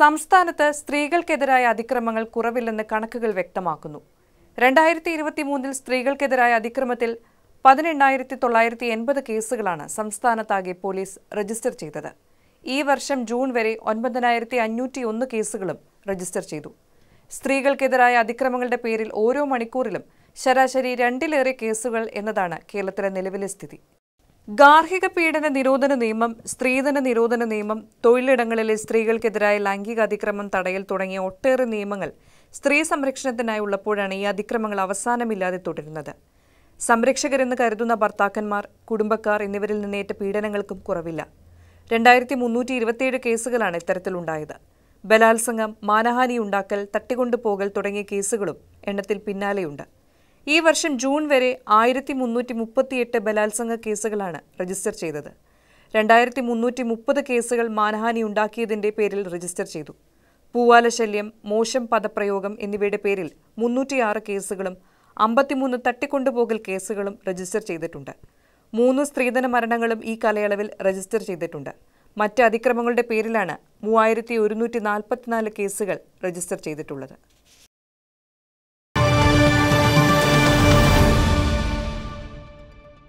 സംസ്ഥാനത്ത് സ്ത്രീകൾക്കെതിരായ അതിക്രമങ്ങൾ കുറവില്ലെന്ന് കണക്കുകൾ വ്യക്തമാക്കുന്നു രണ്ടായിരത്തി ഇരുപത്തി മൂന്നിൽ സ്ത്രീകൾക്കെതിരായ അതിക്രമത്തിൽ പതിനെണ്ണായിരത്തി തൊള്ളായിരത്തി എൺപത് കേസുകളാണ് സംസ്ഥാനത്താകെ പോലീസ് രജിസ്റ്റർ ചെയ്തത് ഈ വർഷം ജൂൺ വരെ ഒൻപതിനായിരത്തി അഞ്ഞൂറ്റി ഒന്ന് കേസുകളും രജിസ്റ്റർ ചെയ്തു സ്ത്രീകൾക്കെതിരായ അതിക്രമങ്ങളുടെ പേരിൽ ഓരോ മണിക്കൂറിലും ശരാശരി രണ്ടിലേറെ കേസുകൾ എന്നതാണ് കേരളത്തിലെ നിലവിലെ സ്ഥിതി ഗാർഹിക പീഡന നിരോധന നിയമം സ്ത്രീധന നിരോധന നിയമം തൊഴിലിടങ്ങളിലെ സ്ത്രീകൾക്കെതിരായ ലൈംഗിക അതിക്രമം തടയൽ തുടങ്ങിയ ഒട്ടേറെ നിയമങ്ങൾ സ്ത്രീ സംരക്ഷണത്തിനായി ഉള്ളപ്പോഴാണ് ഈ അതിക്രമങ്ങൾ അവസാനമില്ലാതെ തുടരുന്നത് സംരക്ഷകരെന്ന് കരുതുന്ന ഭർത്താക്കന്മാർ കുടുംബക്കാർ എന്നിവരിൽ നിന്നേറ്റ പീഡനങ്ങൾക്കും കുറവില്ല രണ്ടായിരത്തി മുന്നൂറ്റി ഇരുപത്തിയേഴ് കേസുകളാണ് ഇത്തരത്തിലുണ്ടായത് ബലാത്സംഗം മാനഹാനി ഉണ്ടാക്കൽ തട്ടിക്കൊണ്ടുപോകൽ തുടങ്ങിയ കേസുകളും എണ്ണത്തിൽ പിന്നാലെയുണ്ട് ഈ വർഷം ജൂൺ വരെ ആയിരത്തി മുന്നൂറ്റി മുപ്പത്തിയെട്ട് ബലാത്സംഗ കേസുകളാണ് രജിസ്റ്റർ ചെയ്തത് രണ്ടായിരത്തി മുന്നൂറ്റി മുപ്പത് കേസുകൾ മാനഹാനി ഉണ്ടാക്കിയതിന്റെ പേരിൽ രജിസ്റ്റർ ചെയ്തു പൂവാലശല്യം മോശം പദപ്രയോഗം എന്നിവയുടെ പേരിൽ മുന്നൂറ്റിയാറ് കേസുകളും അമ്പത്തിമൂന്ന് തട്ടിക്കൊണ്ടുപോകൽ കേസുകളും രജിസ്റ്റർ ചെയ്തിട്ടുണ്ട് മൂന്ന് സ്ത്രീധന മരണങ്ങളും ഈ കാലയളവിൽ രജിസ്റ്റർ ചെയ്തിട്ടുണ്ട് മറ്റ് അതിക്രമങ്ങളുടെ പേരിലാണ് മൂവായിരത്തി ഒരുന്നൂറ്റി നാൽപ്പത്തിനാല് കേസുകൾ രജിസ്റ്റർ ചെയ്തിട്ടുള്ളത്